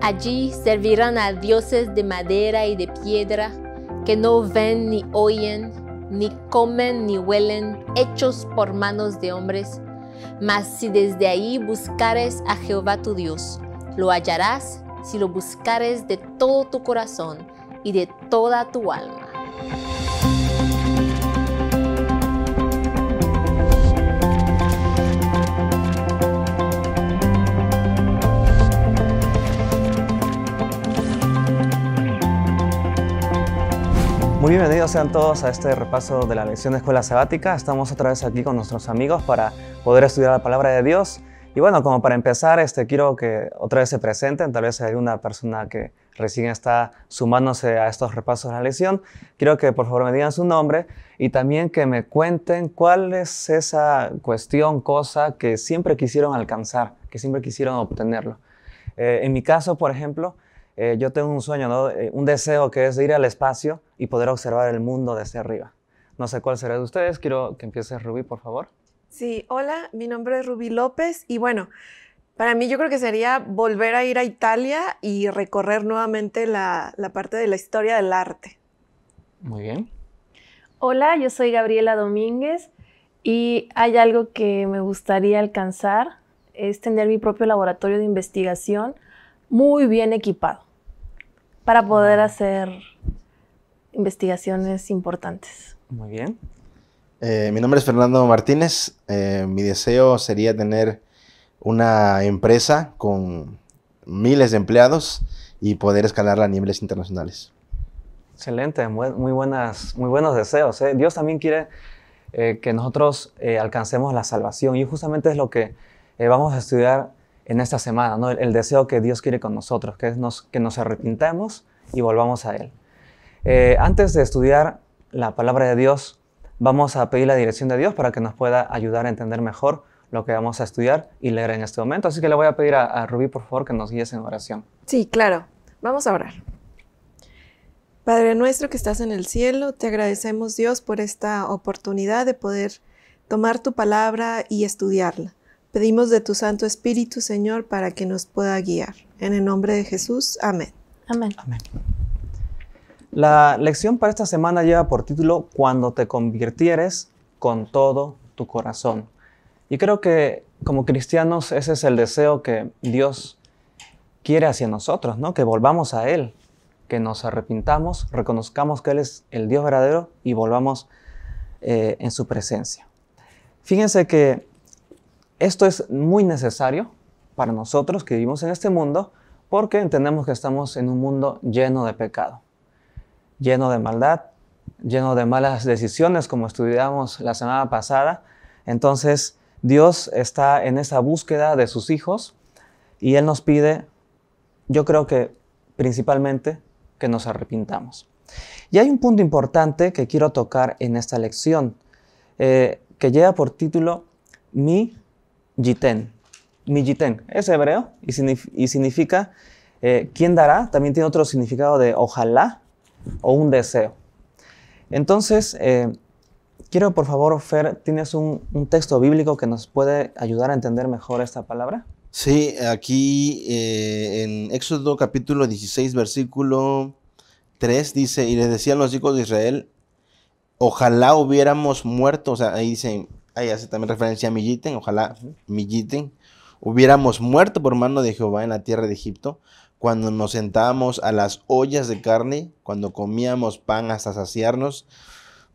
Allí servirán a dioses de madera y de piedra, que no ven ni oyen, ni comen ni huelen, hechos por manos de hombres. Mas si desde ahí buscares a Jehová tu Dios, lo hallarás si lo buscares de todo tu corazón y de toda tu alma. Muy bienvenidos sean todos a este repaso de la lección de Escuela Sabática. Estamos otra vez aquí con nuestros amigos para poder estudiar la Palabra de Dios. Y bueno, como para empezar, este, quiero que otra vez se presenten, tal vez hay una persona que recién está sumándose a estos repasos de la lección. Quiero que por favor me digan su nombre y también que me cuenten cuál es esa cuestión, cosa que siempre quisieron alcanzar, que siempre quisieron obtenerlo. Eh, en mi caso, por ejemplo, eh, yo tengo un sueño, eh, un deseo que es ir al espacio y poder observar el mundo desde arriba. No sé cuál será de ustedes. Quiero que empiece Rubí, por favor. Sí, hola, mi nombre es Rubí López y bueno, para mí yo creo que sería volver a ir a Italia y recorrer nuevamente la parte de la historia del arte. Muy bien. Hola, yo soy Gabriela Domínguez y hay algo que me gustaría alcanzar, es tener mi propio laboratorio de investigación muy bien equipado para poder hacer investigaciones importantes. Muy bien. Eh, mi nombre es Fernando Martínez. Eh, mi deseo sería tener una empresa con miles de empleados y poder escalarla a niveles internacionales. Excelente, muy, buenas, muy buenos deseos. ¿eh? Dios también quiere que nosotros alcancemos la salvación y justamente es lo que vamos a estudiar en esta semana, el, deseo que Dios quiere con nosotros, que nos, que nos arrepintamos y volvamos a Él. Eh, antes de estudiar la palabra de Dios, vamos a pedir la dirección de Dios para que nos pueda ayudar a entender mejor lo que vamos a estudiar y leer en este momento. Así que le voy a pedir a, a Rubí, por favor, que nos guíes en oración. Sí, claro. Vamos a orar. Padre nuestro que estás en el cielo, te agradecemos Dios por esta oportunidad de poder tomar tu palabra y estudiarla. Pedimos de tu Santo Espíritu, Señor, para que nos pueda guiar. En el nombre de Jesús, amén. Amén. La lección para esta semana lleva por título Cuando te convirtieres con todo tu corazón. Y creo que como cristianos ese es el deseo que Dios quiere hacia nosotros, ¿no? Que volvamos a Él, que nos arrepintamos, reconozcamos que Él es el Dios verdadero y volvamos eh, en su presencia. Fíjense que esto es muy necesario para nosotros que vivimos en este mundo porque entendemos que estamos en un mundo lleno de pecado, lleno de maldad, lleno de malas decisiones como estudiamos la semana pasada. Entonces Dios está en esa búsqueda de sus hijos y Él nos pide, yo creo que principalmente, que nos arrepintamos. Y hay un punto importante que quiero tocar en esta lección, eh, que lleva por título Mi Jiten. Mi jiten es hebreo y, significa eh, ¿quién dará? También tiene otro significado de ojalá o un deseo. Entonces, eh, quiero por favor, Fer, ¿tienes un, texto bíblico que nos puede ayudar a entender mejor esta palabra? Sí, aquí eh, en Éxodo capítulo 16, versículo 3 dice, y les decían los hijos de Israel, ojalá hubiéramos muerto, o sea, ahí ahí hace también referencia a Milliten, ojalá Milliten, hubiéramos muerto por mano de Jehová en la tierra de Egipto, cuando nos sentábamos a las ollas de carne, cuando comíamos pan hasta saciarnos,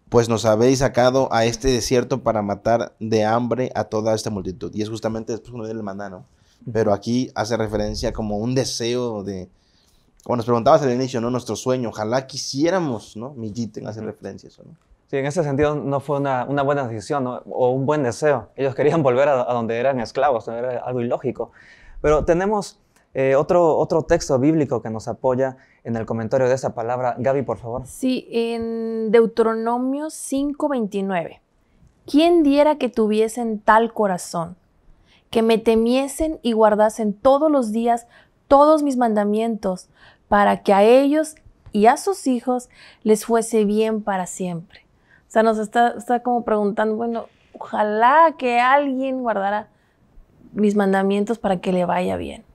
pues nos habéis sacado a este desierto para matar de hambre a toda esta multitud. Y es justamente después uno del mandano. Pero aquí hace referencia como un deseo de, como nos preguntabas al inicio, ¿no? Nuestro sueño. Ojalá quisiéramos, ¿no? Milliten hace referencia a eso, ¿no? Sí, en ese sentido no fue una, buena decisión o un buen deseo. Ellos querían volver a, donde eran esclavos, era algo ilógico. Pero tenemos eh, otro, otro texto bíblico que nos apoya en el comentario de esa palabra. Gaby, por favor. Sí, en Deuteronomio 5:29. ¿Quién diera que tuviesen tal corazón, que me temiesen y guardasen todos los días todos mis mandamientos, para que a ellos y a sus hijos les fuese bien para siempre? sea, nos está, está como preguntando, bueno, ojalá que alguien guardara mis mandamientos para que le vaya bien.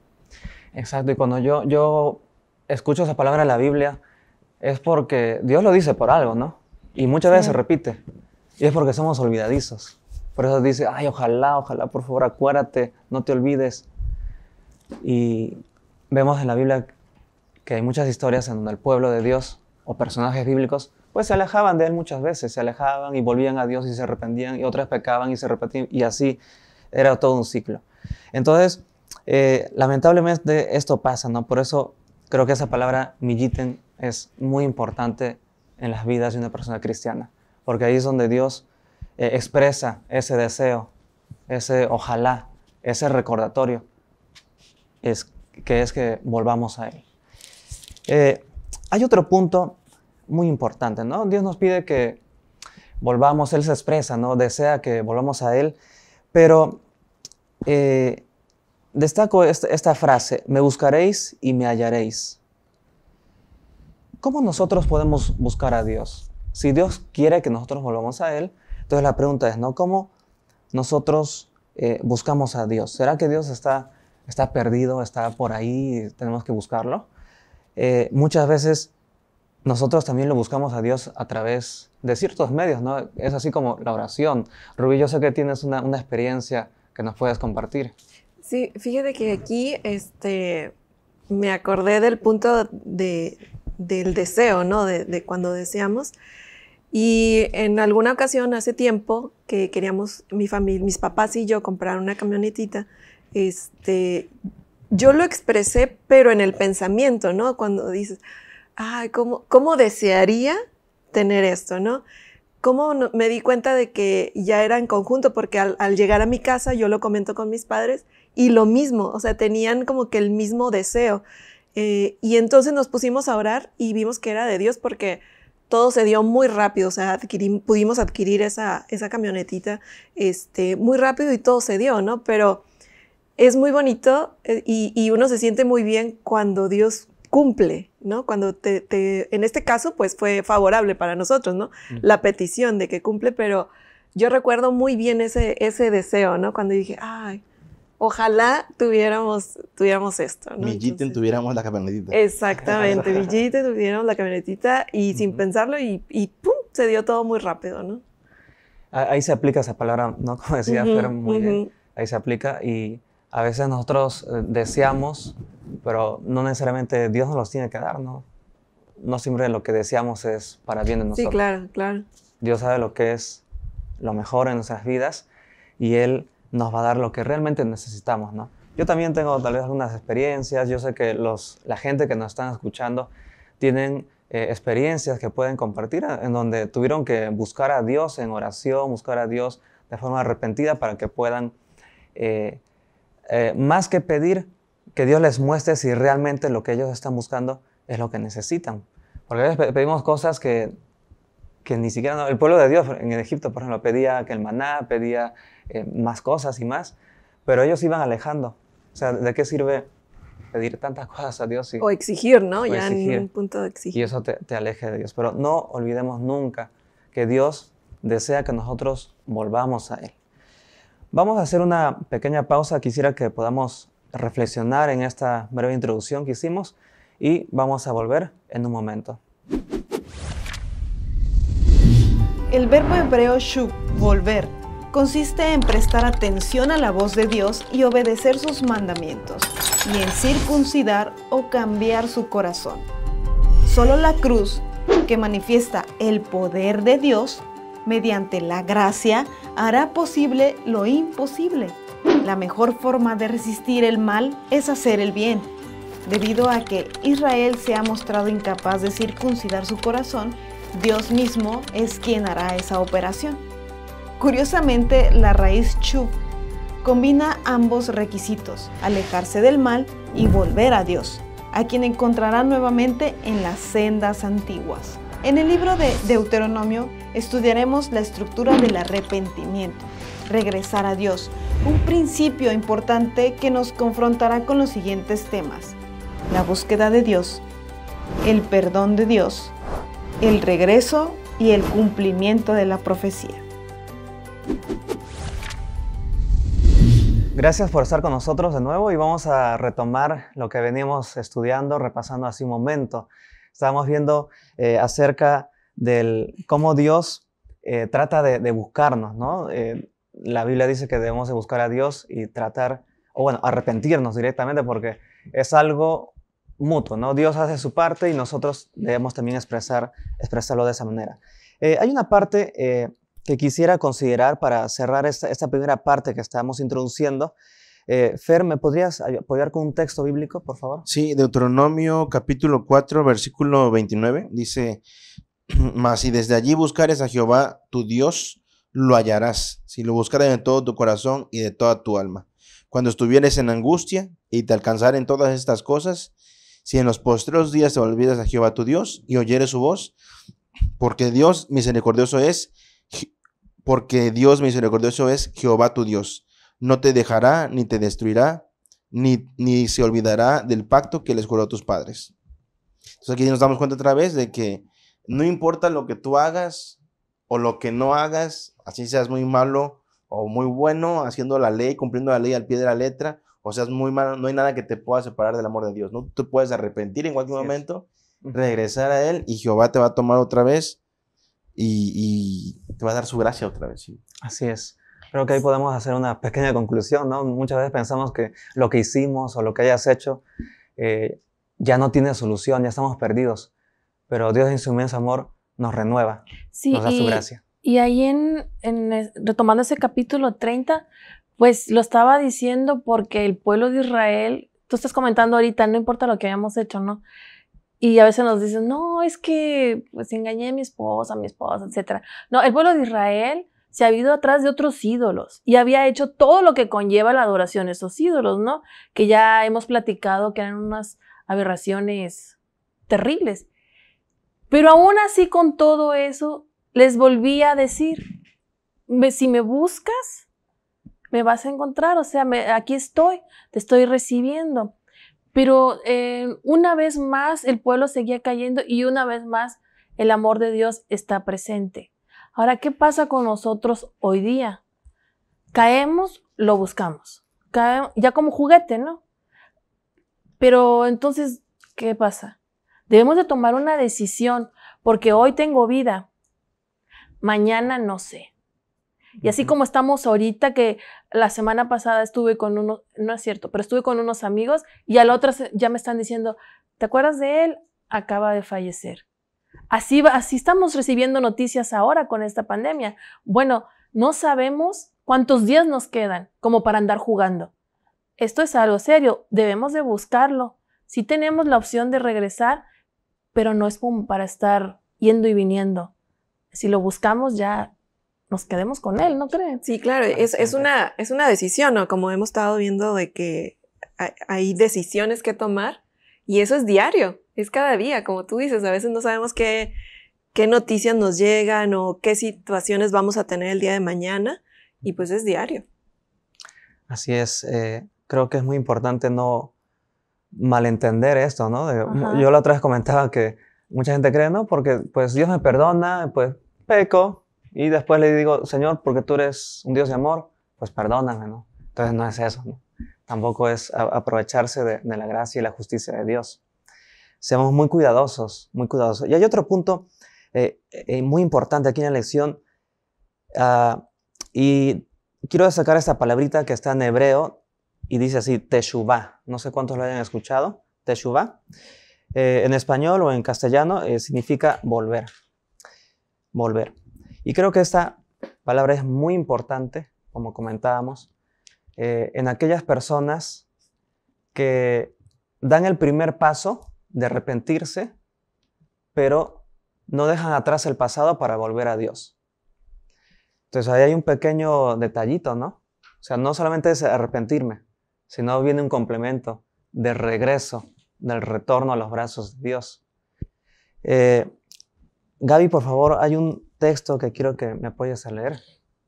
Exacto, y cuando yo, yo escucho esa palabra en la Biblia, es porque Dios lo dice por algo, ¿no? Y muchas veces se repite. Y es porque somos olvidadizos. Por eso dice, ay, ojalá, ojalá, por favor, acuérdate, no te olvides. Y vemos en la Biblia que hay muchas historias en donde el pueblo de Dios o personajes bíblicos pues se alejaban de Él muchas veces, se alejaban y volvían a Dios y se arrepentían y otras pecaban y se repetían y así era todo un ciclo. Entonces, eh, lamentablemente esto pasa, ¿no? Por eso creo que esa palabra milliten es muy importante en las vidas de una persona cristiana, porque ahí es donde Dios eh, expresa ese deseo, ese ojalá, ese recordatorio, es, que es que volvamos a Él. Eh, hay otro punto muy importante, ¿no? Dios nos pide que volvamos, Él se expresa, ¿no? Desea que volvamos a Él, pero eh, destaco esta, frase, me buscaréis y me hallaréis. ¿Cómo nosotros podemos buscar a Dios? Si Dios quiere que nosotros volvamos a Él, entonces la pregunta es, ¿no? ¿Cómo nosotros eh, buscamos a Dios? ¿Será que Dios está, está perdido, está por ahí, tenemos que buscarlo? Eh, muchas veces nosotros también lo buscamos a Dios a través de ciertos medios, ¿no? Es así como la oración. Rubí, yo sé que tienes una, experiencia que nos puedes compartir. Sí, fíjate que aquí este, me acordé del punto de, del deseo, ¿no? De, cuando deseamos. Y en alguna ocasión, hace tiempo, que queríamos, mi familia, mis papás y yo comprar una camionetita, este, yo lo expresé, pero en el pensamiento, ¿no? Cuando dices, ay, ¿cómo, desearía tener esto, no? ¿Cómo me di cuenta de que ya era en conjunto? Porque al, llegar a mi casa yo lo comento con mis padres y lo mismo, o sea, tenían como que el mismo deseo. Eh, y entonces nos pusimos a orar y vimos que era de Dios porque todo se dio muy rápido, o sea, pudimos adquirir esa, camionetita este, muy rápido y todo se dio, ¿no? Pero es muy bonito eh, y, uno se siente muy bien cuando Dios cumple, ¿no? Cuando te, te, en este caso, pues fue favorable para nosotros, ¿no? La petición de que cumple, pero yo recuerdo muy bien ese, ese deseo, ¿no? Cuando dije, ay, ojalá tuviéramos, tuviéramos esto, ¿no? Villiten, tuviéramos la camionetita. Exactamente, villiten, tuviéramos la camionetita y sin pensarlo y, ¡pum! Se dio todo muy rápido, ¿no? Ahí se aplica esa palabra, ¿no? Como decía pero muy bien. Ahí se aplica y a veces nosotros eh, deseamos, pero no necesariamente Dios nos los tiene que dar, ¿no? No siempre lo que deseamos es para bien de nosotros. Sí, claro, claro. Dios sabe lo que es lo mejor en nuestras vidas y Él nos va a dar lo que realmente necesitamos, ¿no? Yo también tengo tal vez algunas experiencias, yo sé que los, la gente que nos están escuchando tienen eh, experiencias que pueden compartir eh, en donde tuvieron que buscar a Dios en oración, buscar a Dios de forma arrepentida para que puedan eh, más que pedir que Dios les muestre si realmente lo que ellos están buscando es lo que necesitan. Porque a veces pedimos cosas que, que ni siquiera... el pueblo de Dios en Egipto, por ejemplo, pedía que el maná, pedía eh, más cosas y más, pero ellos iban alejando. O sea, ¿de qué sirve pedir tantas cosas a Dios? o exigir, ¿no? ya en un punto Y eso te, te aleje de Dios. Pero no olvidemos nunca que Dios desea que nosotros volvamos a Él. Vamos a hacer una pequeña pausa. Quisiera que podamos reflexionar en esta breve introducción que hicimos y vamos a volver en un momento. El verbo hebreo shub, volver, consiste en prestar atención a la voz de Dios y obedecer sus mandamientos, y en circuncidar o cambiar su corazón. Solo la cruz, que manifiesta el poder de Dios, mediante la gracia, hará posible lo imposible. La mejor forma de resistir el mal es hacer el bien. Debido a que Israel se ha mostrado incapaz de circuncidar su corazón, Dios mismo es quien hará esa operación. Curiosamente, la raíz Chu combina ambos requisitos, alejarse del mal y volver a Dios, a quien encontrará nuevamente en las sendas antiguas. En el libro de Deuteronomio estudiaremos la estructura del arrepentimiento, regresar a Dios, un principio importante que nos confrontará con los siguientes temas, la búsqueda de Dios, el perdón de Dios, el regreso y el cumplimiento de la profecía. Gracias por estar con nosotros de nuevo y vamos a retomar lo que venimos estudiando, repasando hace un momento Estábamos viendo eh, acerca del cómo Dios eh, trata de, buscarnos, ¿no? Eh, la Biblia dice que debemos buscar a Dios y tratar, o bueno, arrepentirnos directamente porque es algo mutuo, ¿no? Dios hace su parte y nosotros debemos también expresar, expresarlo de esa manera. hay una parte que quisiera considerar para cerrar esta, esta, primera parte que estamos introduciendo eh, Fer, ¿me podrías apoyar con un texto bíblico, por favor? Sí, Deuteronomio capítulo 4, versículo 29, dice, mas si desde allí buscares a Jehová, tu Dios, lo hallarás, si lo buscares de todo tu corazón y de toda tu alma. Cuando estuvieres en angustia y te alcanzaren todas estas cosas, si en los postreros días te olvidas a Jehová tu Dios y oyeres su voz, porque Dios misericordioso es, porque Dios misericordioso es Jehová tu Dios no te dejará ni te destruirá, ni, ni se olvidará del pacto que les juró a tus padres. Entonces aquí nos damos cuenta otra vez de que no importa lo que tú hagas o lo que no hagas, así seas muy malo o muy bueno, haciendo la ley, cumpliendo la ley al pie de la letra, o seas muy malo, no hay nada que te pueda separar del amor de Dios. No te puedes arrepentir en cualquier momento, regresar a Él y Jehová te va a tomar otra vez y, y te va a dar su gracia otra vez. Así es. Creo que ahí pues podemos hacer una pequeña conclusión, ¿no? Muchas veces pensamos que lo que hicimos o lo que hayas hecho eh, ya no tiene solución, ya estamos perdidos. Pero Dios en su inmenso amor nos renueva, nos da su gracia. Y ahí, en, retomando ese capítulo 30, pues lo estaba diciendo porque el pueblo de Israel, tú estás comentando ahorita, no importa lo que hayamos hecho, ¿no? Y a veces nos dicen, no, es que pues engañé a mi esposa, a mi esposa, etc. No, el pueblo de Israel se había ido atrás de otros ídolos y había hecho todo lo que conlleva la adoración a esos ídolos, ¿no? Que ya hemos platicado que eran unas aberraciones terribles. Pero aún así con todo eso, les volví a decir, si me buscas, me vas a encontrar, o sea, aquí estoy, te estoy recibiendo. Pero eh, una vez más el pueblo seguía cayendo y una vez más el amor de Dios está presente. Ahora, ¿qué pasa con nosotros hoy día? Caemos, lo buscamos. Caemos, ya como juguete, ¿no? Pero entonces, ¿qué pasa? Debemos de tomar una decisión porque hoy tengo vida, mañana no sé. Y así como estamos ahorita, que la semana pasada estuve con unos, no es cierto, pero estuve con unos amigos y al otro ya me están diciendo, ¿te acuerdas de él? Acaba de fallecer. Así, así estamos recibiendo noticias ahora con esta pandemia. Bueno, no sabemos cuántos días nos quedan como para andar jugando. Esto es algo serio, debemos de buscarlo. Si sí tenemos la opción de regresar, pero no es como para estar yendo y viniendo. Si lo buscamos ya nos quedemos con él, ¿no creen? Sí, claro, es, una, es una decisión, ¿no? Como hemos estado viendo de que hay decisiones que tomar y eso es diario, es cada día, como tú dices, a veces no sabemos qué, qué noticias nos llegan o qué situaciones vamos a tener el día de mañana, y pues es diario. Así es, eh, creo que es muy importante no malentender esto, ¿no? Yo la otra vez comentaba que mucha gente cree, ¿no? Porque pues Dios me perdona, pues peco, y después le digo, Señor, porque tú eres un Dios de amor, pues perdóname, ¿no? Entonces no es eso, ¿no? Tampoco es aprovecharse de, la gracia y la justicia de Dios. Seamos muy cuidadosos, muy cuidadosos. Y hay otro punto eh, eh, muy importante aquí en la lección. Ah, y quiero destacar esta palabrita que está en hebreo y dice así, teshuvah. No sé cuántos lo hayan escuchado, teshuvah. Eh, en español o en castellano significa volver, volver. Y creo que esta palabra es muy importante, como comentábamos, eh, en aquellas personas que dan el primer paso de arrepentirse, pero no dejan atrás el pasado para volver a Dios. Entonces ahí hay un pequeño detallito, ¿no? O sea, no solamente es arrepentirme, sino viene un complemento de regreso, del retorno a los brazos de Dios. Eh, Gaby, por favor, hay un texto que quiero que me apoyes a leer.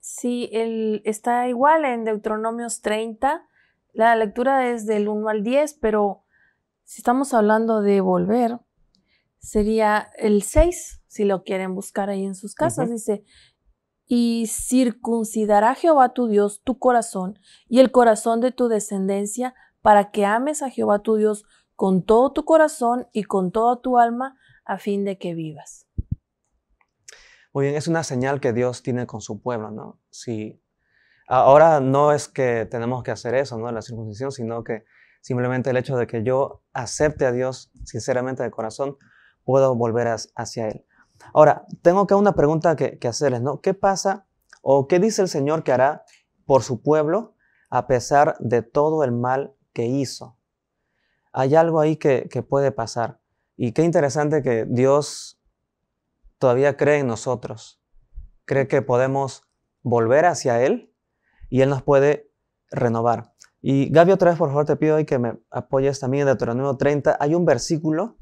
Sí, el, está igual en Deuteronomios 30. La lectura es del 1 al 10, pero si estamos hablando de volver, sería el 6, si lo quieren buscar ahí en sus casas. Dice, y circuncidará Jehová tu Dios tu corazón y el corazón de tu descendencia para que ames a Jehová tu Dios con todo tu corazón y con toda tu alma a fin de que vivas. Muy bien, es una señal que Dios tiene con su pueblo, ¿no? Si, ahora no es que tenemos que hacer eso, ¿no? La circuncisión, sino que simplemente el hecho de que yo acepte a Dios sinceramente de corazón, puedo volver hacia Él. Ahora, tengo que una pregunta que, hacerles, ¿no? ¿Qué pasa o qué dice el Señor que hará por su pueblo a pesar de todo el mal que hizo? Hay algo ahí que puede pasar. Y qué interesante que Dios todavía cree en nosotros, cree que podemos volver hacia Él y Él nos puede renovar. Y Gaby, otra vez, por favor, te pido hoy que me apoyes también en Deuteronomio 30. Hay un versículo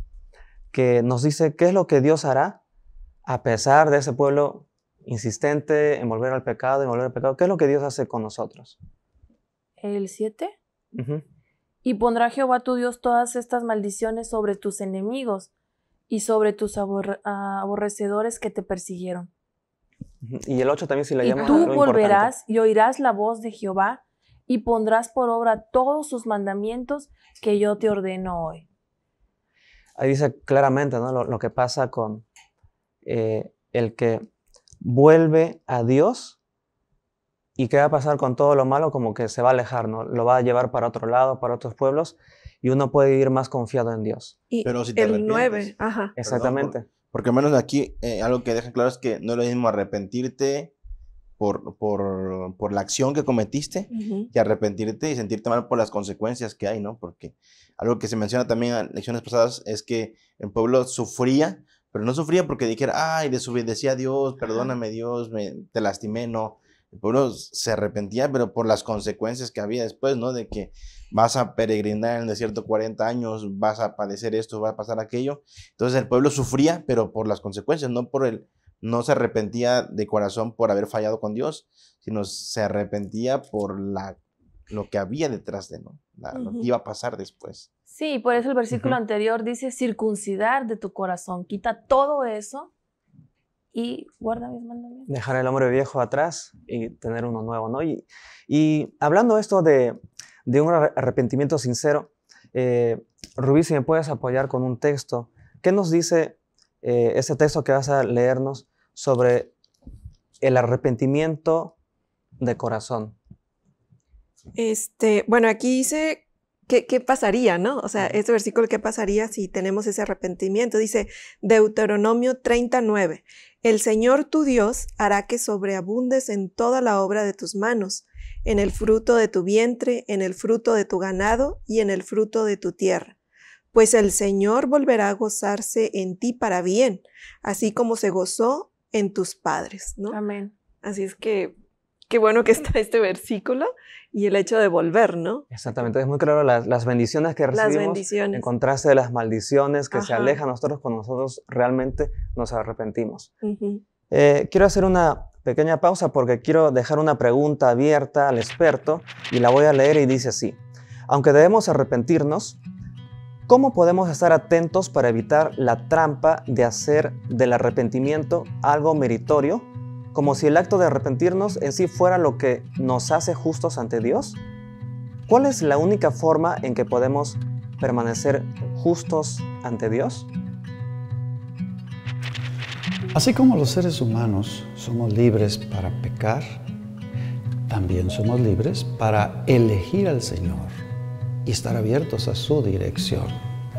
que nos dice qué es lo que Dios hará a pesar de ese pueblo insistente en volver al pecado, en volver al pecado. ¿Qué es lo que Dios hace con nosotros? El 7. Y pondrá Jehová tu Dios todas estas maldiciones sobre tus enemigos y sobre tus ah, aborrecedores que te persiguieron. Y el 8 también si la llama. Y tú volverás y oirás la voz de Jehová y pondrás por obra todos sus mandamientos que yo te ordeno hoy. Ahí dice claramente ¿no? lo, que pasa con eh, el que vuelve a Dios y qué va a pasar con todo lo malo, como que se va a alejar, ¿no? lo va a llevar para otro lado, para otros pueblos, y uno puede ir más confiado en Dios. Y Pero si te el 9, ajá. Exactamente. porque al menos aquí eh, algo que deja claro es que no es lo mismo arrepentirte por, por, por la acción que cometiste y arrepentirte y sentirte mal por las consecuencias que hay, ¿no? Porque algo que se menciona también en lecciones pasadas es que el pueblo sufría, pero no sufría porque dijera, ay, desobedecí a Dios, perdóname Dios, te lastimé, no el pueblo se arrepentía, pero por las consecuencias que había después, ¿no? De que vas a peregrinar en el desierto 40 años, vas a padecer esto, va a pasar aquello. Entonces el pueblo sufría, pero por las consecuencias, no por el no se arrepentía de corazón por haber fallado con Dios, sino se arrepentía por la lo que había detrás de ¿no? lo que iba a pasar después. Sí, por eso el versículo anterior dice circuncidar de tu corazón, quita todo eso y guarda mis mandamientos. Dejar el hombre viejo atrás y tener uno nuevo, ¿no? Y, y hablando esto de, un arrepentimiento sincero, eh, Rubí, si me puedes apoyar con un texto, ¿qué nos dice eh, ese texto que vas a leernos sobre el arrepentimiento de corazón? Este, bueno, aquí dice ¿Qué, pasaría, no? O sea, este versículo, ¿qué pasaría si tenemos ese arrepentimiento? Dice Deuteronomio 39, el Señor tu Dios hará que sobreabundes en toda la obra de tus manos, en el fruto de tu vientre, en el fruto de tu ganado y en el fruto de tu tierra. Pues el Señor volverá a gozarse en ti para bien, así como se gozó en tus padres, ¿no? Amén. Así es que, qué bueno que está este versículo y el hecho de volver, ¿no? Exactamente, es muy claro las, bendiciones que recibimos en contraste de las maldiciones que se alejan nosotros cuando nosotros realmente nos arrepentimos. Eh, quiero hacer una pequeña pausa porque quiero dejar una pregunta abierta al experto y la voy a leer y dice así, aunque debemos arrepentirnos, ¿cómo podemos estar atentos para evitar la trampa de hacer del arrepentimiento algo meritorio como si el acto de arrepentirnos en sí fuera lo que nos hace justos ante Dios? ¿Cuál es la única forma en que podemos permanecer justos ante Dios? Así como los seres humanos somos libres para pecar, también somos libres para elegir al Señor y estar abiertos a su dirección,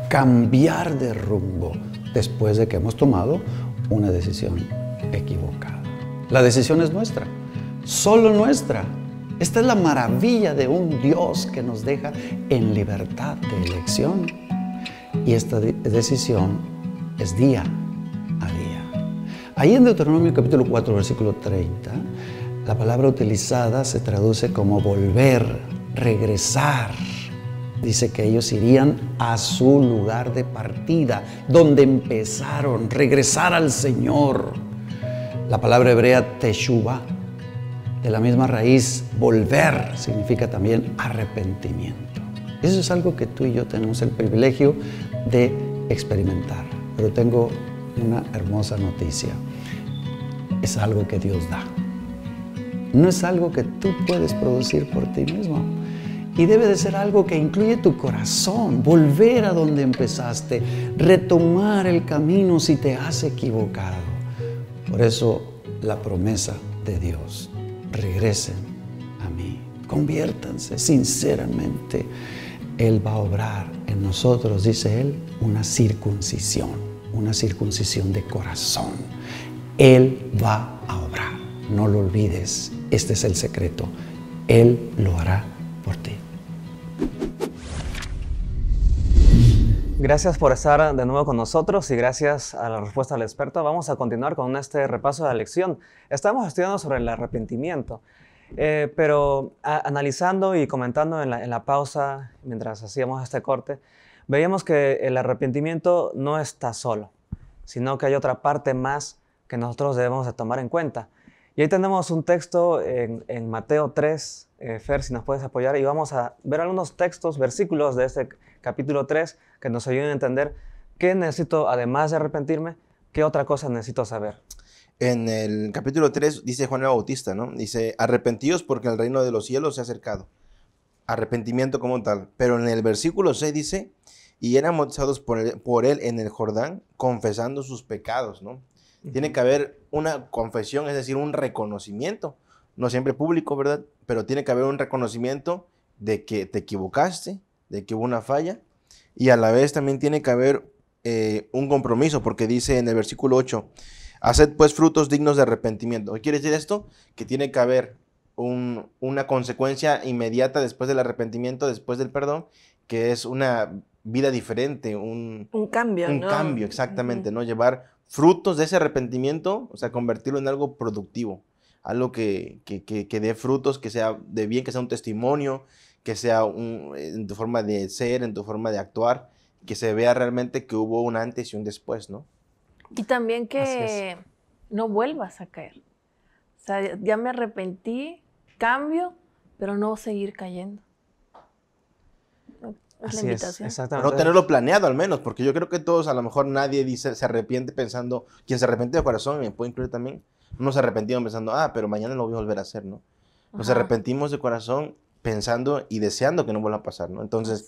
cambiar de rumbo después de que hemos tomado una decisión equivocada. La decisión es nuestra, solo nuestra. Esta es la maravilla de un Dios que nos deja en libertad de elección. Y esta decisión es día a día. Ahí en Deuteronomio capítulo 4, versículo 30, la palabra utilizada se traduce como volver, regresar. Dice que ellos irían a su lugar de partida, donde empezaron, regresar al Señor. La palabra hebrea teshuva, de la misma raíz, volver, significa también arrepentimiento. Eso es algo que tú y yo tenemos el privilegio de experimentar. Pero tengo una hermosa noticia. Es algo que Dios da. No es algo que tú puedes producir por ti mismo. Y debe de ser algo que incluye tu corazón, volver a donde empezaste, retomar el camino si te has equivocado. Por eso la promesa de Dios, regresen a mí, conviértanse sinceramente. Él va a obrar en nosotros, dice Él, una circuncisión, una circuncisión de corazón. Él va a obrar, no lo olvides, este es el secreto. Él lo hará por ti. Gracias por estar de nuevo con nosotros y gracias a la respuesta del experto. Vamos a continuar con este repaso de la lección. Estamos estudiando sobre el arrepentimiento, eh, pero analizando y comentando en la, pausa, mientras hacíamos este corte, veíamos que el arrepentimiento no está solo, sino que hay otra parte más que nosotros debemos de tomar en cuenta. Y ahí tenemos un texto en, Mateo 3, eh, Fer, si nos puedes apoyar, y vamos a ver algunos textos, versículos de este capítulo 3, que nos ayuden a entender qué necesito, además de arrepentirme, qué otra cosa necesito saber. En el capítulo 3 dice Juan el Bautista, ¿no? Dice, arrepentidos porque el reino de los cielos se ha acercado. Arrepentimiento como tal. Pero en el versículo 6 dice, y eran bautizados por, él, en el Jordán, confesando sus pecados, ¿no? Tiene que haber una confesión, es decir, un reconocimiento. No siempre público, ¿verdad? Pero tiene que haber un reconocimiento de que te equivocaste, de que hubo una falla. Y a la vez también tiene que haber eh, un compromiso, porque dice en el versículo 8, haced pues frutos dignos de arrepentimiento. ¿Qué quiere decir esto? Que tiene que haber una consecuencia inmediata después del arrepentimiento, después del perdón, que es una vida diferente, un, cambio. Un cambio, exactamente, ¿no? Llevar frutos de ese arrepentimiento, o sea, convertirlo en algo productivo, algo que, que, que, que dé frutos, que sea de bien, que sea un testimonio, que sea en tu forma de ser, en tu forma de actuar, que se vea realmente que hubo un antes y un después, ¿no? Y también que no vuelvas a caer. O sea, ya me arrepentí, cambio, pero no seguir cayendo. Es Así la invitación. Es, exactamente. No tenerlo planeado al menos, porque yo creo que todos, a lo mejor nadie dice, se arrepiente pensando, quien se arrepiente de corazón, me puede incluir también, se arrepentieron pensando, ah, pero mañana lo voy a volver a hacer, ¿no? Nos arrepentimos de corazón pensando y deseando que no vuelva a pasar, ¿no? Entonces,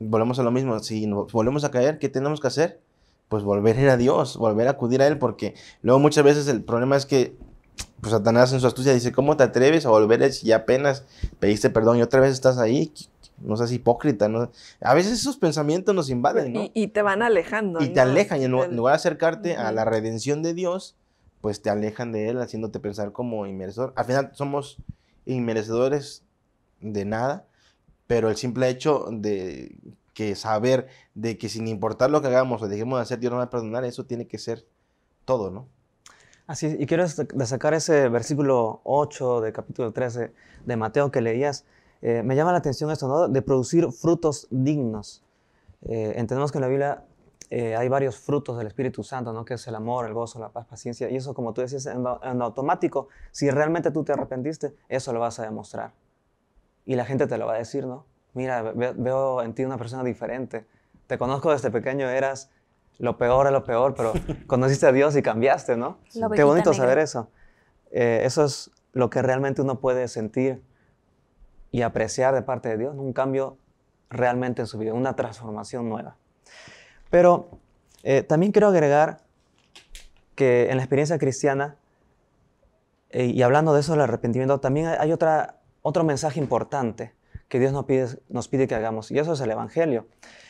volvemos a lo mismo, si volvemos a caer, ¿qué tenemos que hacer? Pues volver a ir a Dios, volver a acudir a Él, porque luego muchas veces el problema es que pues Satanás en su astucia dice, ¿cómo te atreves a volver si apenas pediste perdón y otra vez estás ahí? No seas hipócrita. No... A veces esos pensamientos nos invaden, ¿no? Y, te van alejando. Y te alejan, y en lugar de acercarte a la redención de Dios, pues te alejan de Él, haciéndote pensar como inmerecedor. Al final somos inmerecedores de nada, pero el simple hecho de que saber de que sin importar lo que hagamos o dejemos de hacer, Dios no va a perdonar, eso tiene que ser todo, ¿no? Así y quiero destacar ese versículo 8 de capítulo 13 de Mateo que leías. Eh, me llama la atención esto, ¿no? De producir frutos dignos. Eh, entendemos que en la Biblia eh, hay varios frutos del Espíritu Santo, ¿no? Que es el amor, el gozo, la paz, paciencia. Y eso, como tú decías, en, en automático, si realmente tú te arrepentiste, eso lo vas a demostrar y la gente te lo va a decir, ¿no? Mira, veo en ti una persona diferente. Te conozco desde pequeño, eras lo peor a lo peor, pero conociste a Dios y cambiaste, ¿no? Qué bonito saber eso. Eh, eso es lo que realmente uno puede sentir y apreciar de parte de Dios, un cambio realmente en su vida, una transformación nueva. Pero eh, también quiero agregar que en la experiencia cristiana, eh, y hablando de eso del arrepentimiento, también hay otra otro mensaje importante que Dios nos pide, nos pide que hagamos, y eso es el Evangelio.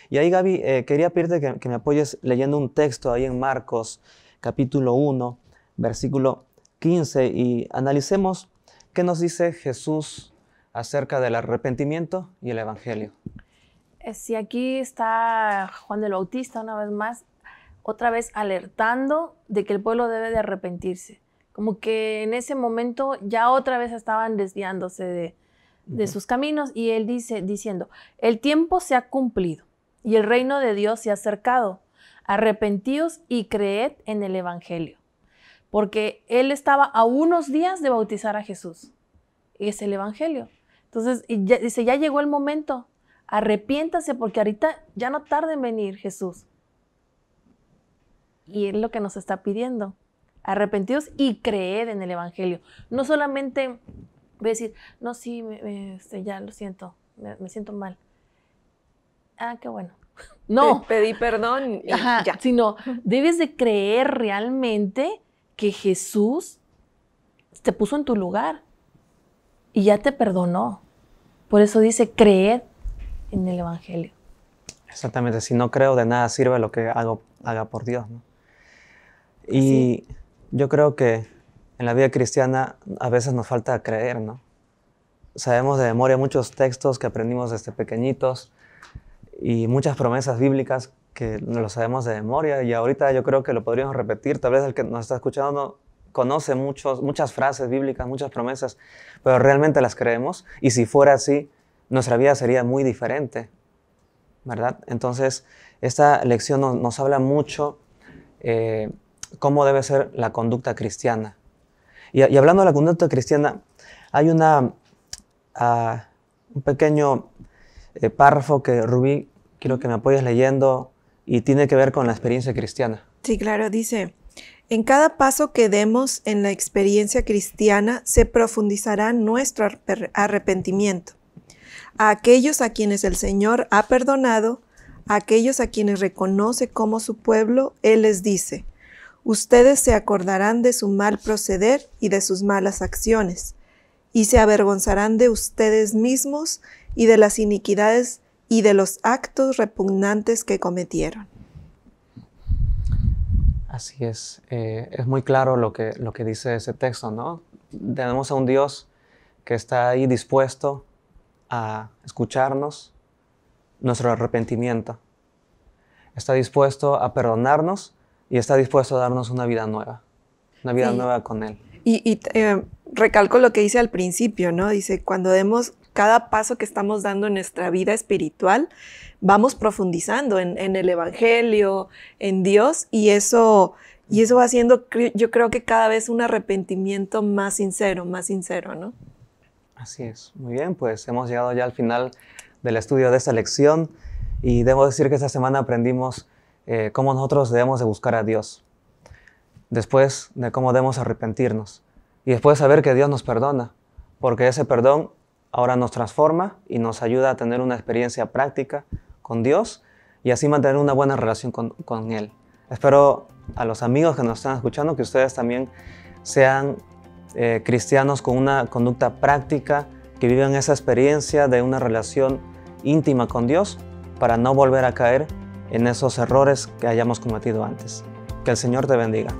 Y ahí, Gaby, eh, quería pedirte que, me apoyes leyendo un texto ahí en Marcos, capítulo 1, versículo 15, y analicemos qué nos dice Jesús acerca del arrepentimiento y el Evangelio. Eh, si aquí está Juan el Bautista una vez más, otra vez alertando de que el pueblo debe de arrepentirse como que en ese momento ya otra vez estaban desviándose de, sus caminos y él dice, diciendo, el tiempo se ha cumplido y el reino de Dios se ha acercado, arrepentíos y creed en el Evangelio, porque él estaba a unos días de bautizar a Jesús, y es el Evangelio. Entonces, dice, ya llegó el momento, arrepiéntase porque ahorita ya no tarda en venir Jesús. Y es lo que nos está pidiendo arrepentidos y creed en el Evangelio. No solamente decir, no, sí, este, ya lo siento, me, siento mal. Ah, qué bueno. No. pedí perdón y ya. Sino, debes de creer realmente que Jesús te puso en tu lugar y ya te perdonó. Por eso dice creed en el Evangelio. Exactamente, si no creo de nada sirve lo que hago, haga por Dios. ¿no? Y yo creo que en la vida cristiana a veces nos falta creer, ¿no? Sabemos de memoria muchos textos que aprendimos desde pequeñitos y muchas promesas bíblicas que lo sabemos de memoria y ahorita yo creo que lo podríamos repetir. Tal vez el que nos está escuchando conoce muchos, muchas frases bíblicas, muchas promesas, pero realmente las creemos y si fuera así, nuestra vida sería muy diferente, ¿verdad? Entonces, esta lección nos, habla mucho eh, cómo debe ser la conducta cristiana. Y, hablando de la conducta cristiana, hay una, ah, un pequeño eh, párrafo que Rubí, quiero que me apoyes leyendo y tiene que ver con la experiencia cristiana. Sí, claro, dice, en cada paso que demos en la experiencia cristiana se profundizará nuestro arrepentimiento. A aquellos a quienes el Señor ha perdonado, a aquellos a quienes reconoce como su pueblo, Él les dice, ustedes se acordarán de su mal proceder y de sus malas acciones, y se avergonzarán de ustedes mismos y de las iniquidades y de los actos repugnantes que cometieron. Así es, eh, es muy claro lo que, lo que dice ese texto, ¿no? Tenemos a un Dios que está ahí dispuesto a escucharnos nuestro arrepentimiento. Está dispuesto a perdonarnos y está dispuesto a darnos una vida nueva, una vida nueva con Él. Y, eh, recalco lo que hice al principio, ¿no? Dice, cuando demos cada paso que estamos dando en nuestra vida espiritual, vamos profundizando en, el Evangelio, en Dios, y eso, y eso va haciendo, yo creo que cada vez un arrepentimiento más sincero, más sincero, ¿no? Así es. Muy bien, pues hemos llegado ya al final del estudio de esta lección y debo decir que esta semana aprendimos eh, cómo nosotros debemos de buscar a Dios, después de cómo debemos arrepentirnos y después saber que Dios nos perdona, porque ese perdón ahora nos transforma y nos ayuda a tener una experiencia práctica con Dios y así mantener una buena relación con, Él. Espero a los amigos que nos están escuchando que ustedes también sean eh, cristianos con una conducta práctica, que vivan esa experiencia de una relación íntima con Dios para no volver a caer en esos errores que hayamos cometido antes. Que el Señor te bendiga.